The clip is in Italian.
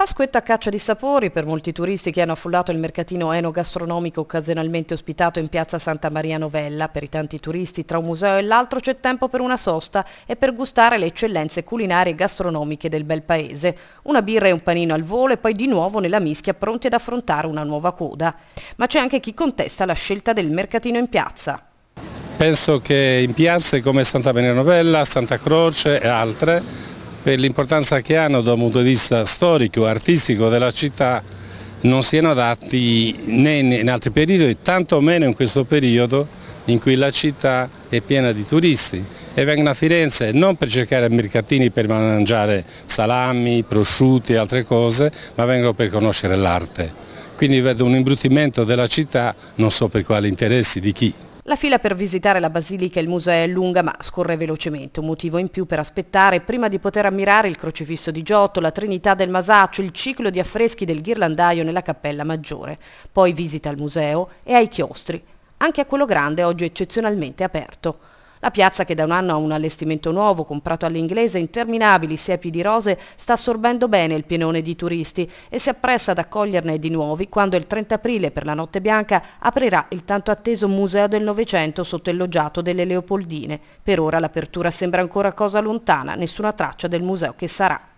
Pasquetta caccia di sapori per molti turisti che hanno affollato il mercatino enogastronomico occasionalmente ospitato in piazza Santa Maria Novella. Per i tanti turisti tra un museo e l'altro c'è tempo per una sosta e per gustare le eccellenze culinarie e gastronomiche del bel paese. Una birra e un panino al volo e poi di nuovo nella mischia pronti ad affrontare una nuova coda. Ma c'è anche chi contesta la scelta del mercatino in piazza. Penso che in piazze come Santa Maria Novella, Santa Croce e altre per l'importanza che hanno da un punto di vista storico artistico della città non siano adatti né in altri periodi, tanto meno in questo periodo in cui la città è piena di turisti e vengono a Firenze non per cercare mercatini per mangiare salami, prosciutti e altre cose, ma vengono per conoscere l'arte. Quindi vedo un imbruttimento della città, non so per quali interessi, di chi. La fila per visitare la Basilica e il museo è lunga ma scorre velocemente, un motivo in più per aspettare prima di poter ammirare il crocifisso di Giotto, la Trinità del Masaccio, il ciclo di affreschi del ghirlandaio nella Cappella Maggiore, poi visita al museo e ai chiostri, anche a quello grande oggi eccezionalmente aperto. La piazza, che da un anno ha un allestimento nuovo, comprato all'inglese, interminabili siepi di rose, sta assorbendo bene il pienone di turisti e si appressa ad accoglierne di nuovi quando il 30 aprile per la Notte Bianca aprirà il tanto atteso Museo del Novecento sotto il loggiato delle Leopoldine. Per ora l'apertura sembra ancora cosa lontana, nessuna traccia del museo che sarà.